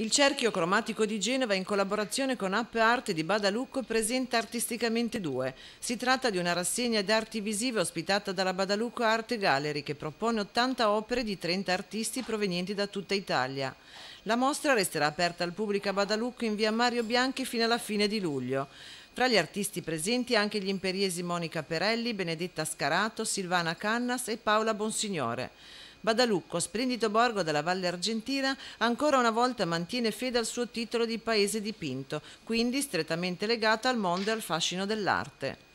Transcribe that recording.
Il Cerchio Cromatico di Genova, in collaborazione con App Art di Badalucco, presenta Artisticamente due. Si tratta di una rassegna d'arti visive ospitata dalla Badalucco Art Gallery, che propone 80 opere di 30 artisti provenienti da tutta Italia. La mostra resterà aperta al pubblico a Badalucco in via Mario Bianchi fino alla fine di luglio. Tra gli artisti presenti anche gli imperiesi Monica Perelli, Benedetta Scarato, Silvana Cannas e Paola Bonsignore. Badalucco, splendido borgo della Valle Argentina, ancora una volta mantiene fede al suo titolo di paese dipinto, quindi strettamente legato al mondo e al fascino dell'arte.